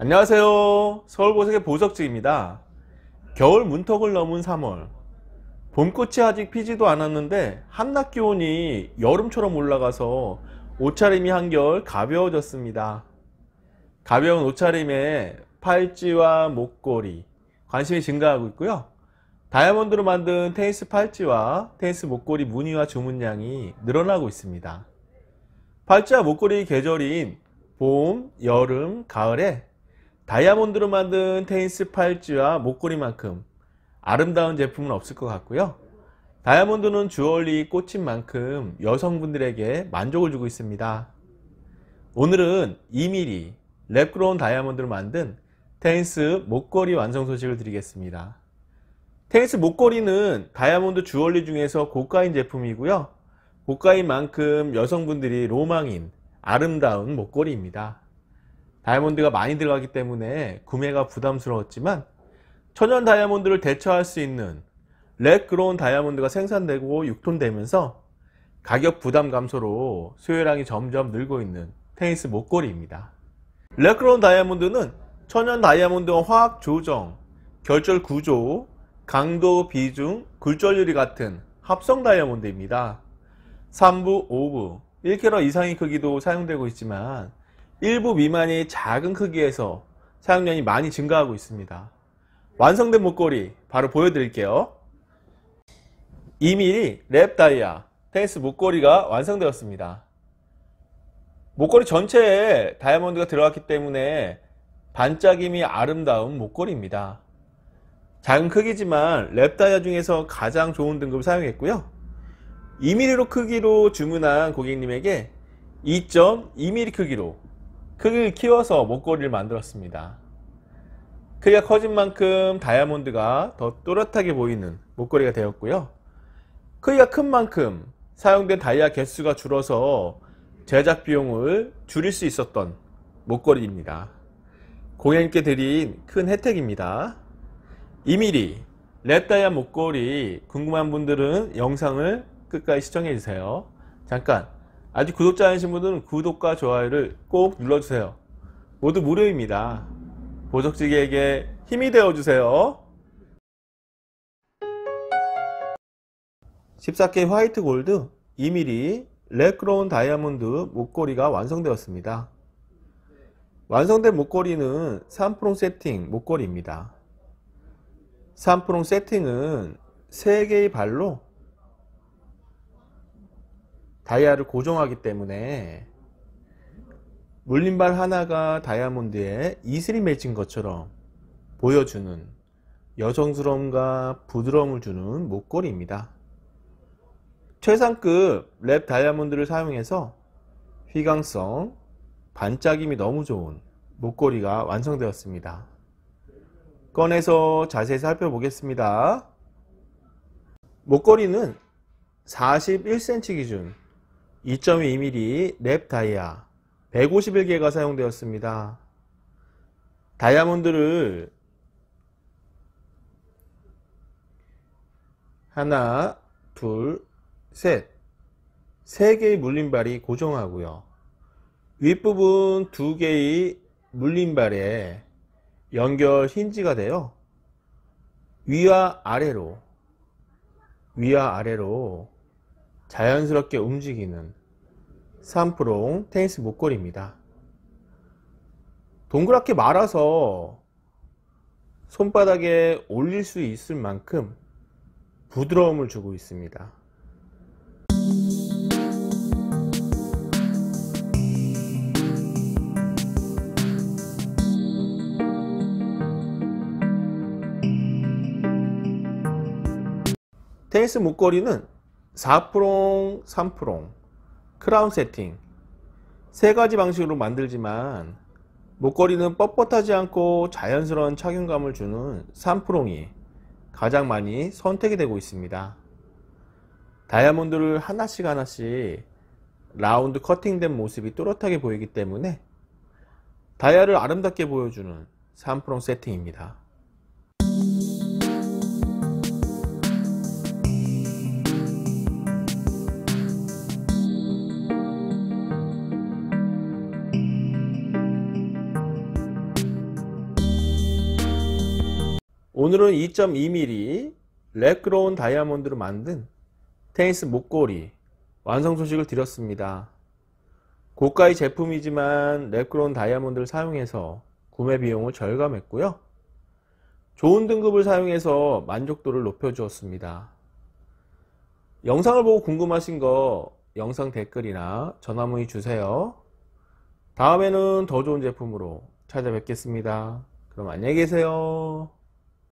안녕하세요. 서울보색의 보석지입니다. 겨울 문턱을 넘은 3월. 봄꽃이 아직 피지도 않았는데 한낮 기온이 여름처럼 올라가서 옷차림이 한결 가벼워졌습니다. 가벼운 옷차림에 팔찌와 목걸이 관심이 증가하고 있고요. 다이아몬드로 만든 테니스 팔찌와 테니스 목걸이 무늬와 주문량이 늘어나고 있습니다. 팔찌와 목걸이 계절인 봄, 여름, 가을에 다이아몬드로 만든 테니스 팔찌와 목걸이만큼 아름다운 제품은 없을 것 같고요. 다이아몬드는 주얼리 꽃인 만큼 여성분들에게 만족을 주고 있습니다. 오늘은 2mm 랩그로운 다이아몬드로 만든 테니스 목걸이 완성 소식을 드리겠습니다. 테니스 목걸이는 다이아몬드 주얼리 중에서 고가인 제품이고요. 고가인 만큼 여성분들이 로망인 아름다운 목걸이입니다. 다이아몬드가 많이 들어가기 때문에 구매가 부담스러웠지만 천연 다이아몬드를 대처할 수 있는 렉그로운 다이아몬드가 생산되고 6통 되면서 가격 부담 감소로 수요량이 점점 늘고 있는 테니스 목걸이입니다. 렉그로운 다이아몬드는 천연 다이아몬드와 화학 조정, 결절 구조, 강도, 비중, 굴절률이 같은 합성 다이아몬드입니다. 3부, 5부, 1캐럿 이상의 크기도 사용되고 있지만 일부미만이 작은 크기에서 사용량이 많이 증가하고 있습니다. 완성된 목걸이 바로 보여드릴게요. 2mm 랩 다이아 테니스 목걸이가 완성되었습니다. 목걸이 전체에 다이아몬드가 들어갔기 때문에 반짝임이 아름다운 목걸이입니다. 작은 크기지만 랩 다이아 중에서 가장 좋은 등급을 사용했고요. 2mm로 크기로 주문한 고객님에게 2.2mm 크기로 크기를 키워서 목걸이를 만들었습니다. 크기가 커진 만큼 다이아몬드가 더 또렷하게 보이는 목걸이가 되었고요. 크기가 큰 만큼 사용된 다이아 개수가 줄어서 제작 비용을 줄일 수 있었던 목걸이입니다. 고객님께 드린 큰 혜택입니다. 이미리 랩다이아 목걸이 궁금한 분들은 영상을 끝까지 시청해주세요. 잠깐 아직 구독자 아니신 분들은 구독과 좋아요를 꼭 눌러주세요. 모두 무료입니다. 보석지기에게 힘이 되어주세요. 14K 화이트 골드 2mm 레크로운 다이아몬드 목걸이가 완성되었습니다. 완성된 목걸이는 3프롱 세팅 목걸이입니다. 3프롱 세팅은 3개의 발로 다이아를 고정하기 때문에 물림발 하나가 다이아몬드에 이슬이 맺힌 것처럼 보여주는 여성스러움과 부드러움을 주는 목걸이입니다. 최상급 랩 다이아몬드를 사용해서 휘광성, 반짝임이 너무 좋은 목걸이가 완성되었습니다. 꺼내서 자세히 살펴보겠습니다. 목걸이는 41cm 기준 2.2mm 랩 다이아 151개가 사용되었습니다. 다이아몬드를 하나, 둘, 셋, 세 개의 물림발이 고정하고요. 윗부분 두 개의 물림발에 연결 힌지가 되어 위와 아래로 위와 아래로 자연스럽게 움직이는 3프롱 테니스 목걸이입니다. 동그랗게 말아서 손바닥에 올릴 수 있을 만큼 부드러움을 주고 있습니다. 테니스 목걸이는 4프롱, 3프롱, 크라운 세팅 세 가지 방식으로 만들지만 목걸이는 뻣뻣하지 않고 자연스러운 착용감을 주는 3프롱이 가장 많이 선택이 되고 있습니다. 다이아몬드를 하나씩 하나씩 라운드 커팅된 모습이 또렷하게 보이기 때문에 다이아를 아름답게 보여주는 3프롱 세팅입니다. 오늘은 2.2mm 레크로운 다이아몬드로 만든 테니스 목걸이 완성 소식을 드렸습니다. 고가의 제품이지만 레크로운 다이아몬드를 사용해서 구매 비용을 절감했고요. 좋은 등급을 사용해서 만족도를 높여주었습니다. 영상을 보고 궁금하신 거 영상 댓글이나 전화 문의 주세요. 다음에는 더 좋은 제품으로 찾아뵙겠습니다. 그럼 안녕히 계세요.